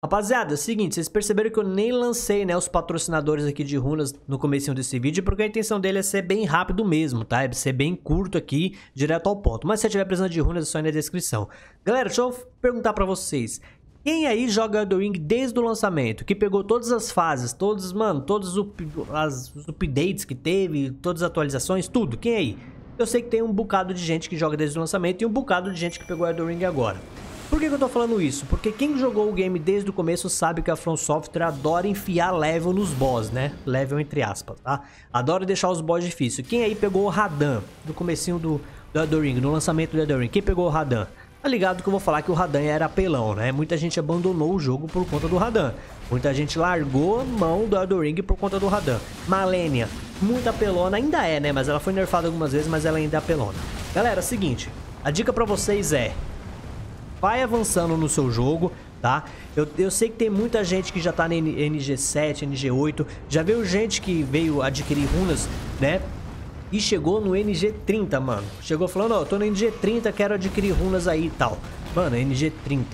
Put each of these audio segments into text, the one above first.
Rapaziada, é o seguinte, vocês perceberam que eu nem lancei, né, os patrocinadores aqui de runas no começo desse vídeo, porque a intenção dele é ser bem rápido mesmo, tá? É ser bem curto aqui, direto ao ponto. Mas se você tiver precisando de runas, é só ir na descrição. Galera, deixa eu perguntar pra vocês. Quem aí joga Elden Ring desde o lançamento? Que pegou todas as fases, todos, mano, todos up, as, os updates que teve, todas as atualizações, tudo. Quem aí? Eu sei que tem um bocado de gente que joga desde o lançamento e um bocado de gente que pegou Elden Ring agora. Por que, que eu tô falando isso? Porque quem jogou o game desde o começo sabe que a From Software adora enfiar level nos boss, né? Level entre aspas, tá? Adora deixar os boss difíceis. Quem aí pegou o Radan no comecinho do, do Elden Ring, no lançamento do The Ring? Quem pegou o Radan? Tá ligado que eu vou falar que o Radan era apelão, né? Muita gente abandonou o jogo por conta do Radan. Muita gente largou mão do The Ring por conta do Radan. Malenia, muita apelona, ainda é, né? Mas ela foi nerfada algumas vezes, mas ela ainda é apelona. Galera, seguinte, a dica pra vocês é vai avançando no seu jogo, tá? Eu, eu sei que tem muita gente que já tá na NG7, NG8, já veio gente que veio adquirir runas, né? E chegou no NG30, mano. Chegou falando, ó, oh, tô no NG30, quero adquirir runas aí e tal. Mano, NG30.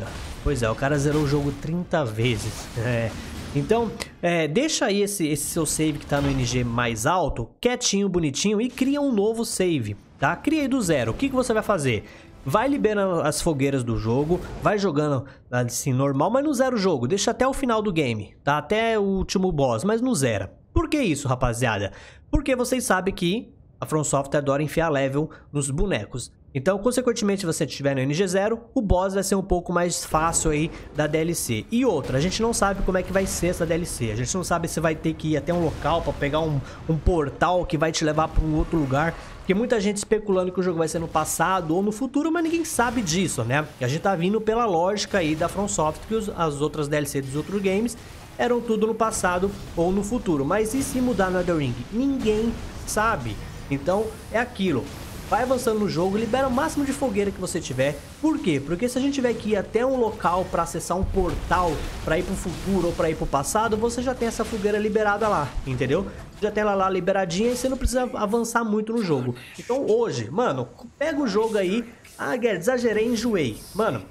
Pois é, o cara zerou o jogo 30 vezes. É... Então, é, deixa aí esse, esse seu save que tá no NG mais alto, quietinho, bonitinho, e cria um novo save, tá? Cria aí do zero. O que, que você vai fazer? vai liberando as fogueiras do jogo, vai jogando assim normal, mas não zera o jogo, deixa até o final do game, tá? Até o último boss, mas não zera. Por que isso, rapaziada? Porque vocês sabem que a From Software adora enfiar level nos bonecos. Então, consequentemente, se você estiver no NG0, o boss vai ser um pouco mais fácil aí da DLC. E outra, a gente não sabe como é que vai ser essa DLC. A gente não sabe se vai ter que ir até um local para pegar um, um portal que vai te levar para um outro lugar. Porque muita gente especulando que o jogo vai ser no passado ou no futuro, mas ninguém sabe disso, né? A gente tá vindo pela lógica aí da From Software, que os, as outras DLC dos outros games eram tudo no passado ou no futuro. Mas e se mudar no The Ring? Ninguém sabe. Então é aquilo, vai avançando no jogo, libera o máximo de fogueira que você tiver. Por quê? Porque se a gente tiver que ir até um local para acessar um portal, para ir pro futuro ou para ir pro passado, você já tem essa fogueira liberada lá, entendeu? Já tem ela lá liberadinha e você não precisa avançar muito no jogo. Então hoje, mano, pega o jogo aí. Ah, Guedes, exagerei, enjoei. Mano,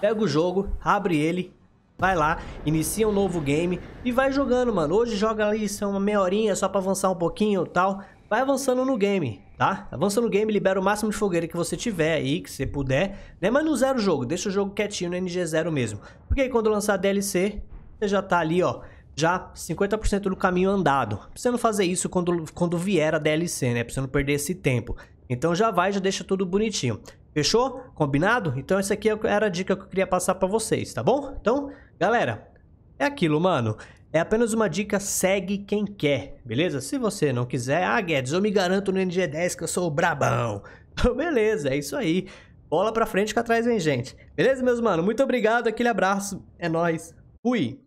pega o jogo, abre ele, Vai lá, inicia um novo game e vai jogando, mano. Hoje joga ali, é uma meia horinha só pra avançar um pouquinho e tal vai avançando no game, tá? Avança no game, libera o máximo de fogueira que você tiver aí, que você puder, né? Mas não zero o jogo, deixa o jogo quietinho no NG0 mesmo. Porque aí quando lançar a DLC, você já tá ali, ó, já 50% do caminho andado. Precisa não fazer isso quando, quando vier a DLC, né? Precisa não perder esse tempo. Então já vai, já deixa tudo bonitinho. Fechou? Combinado? Então essa aqui é era a dica que eu queria passar pra vocês, tá bom? Então, galera, é aquilo, mano. É apenas uma dica, segue quem quer, beleza? Se você não quiser, ah, Guedes, eu me garanto no NG10 que eu sou o brabão. Então, beleza, é isso aí. Bola pra frente que atrás vem gente. Beleza, meus mano? Muito obrigado, aquele abraço, é nóis. Fui!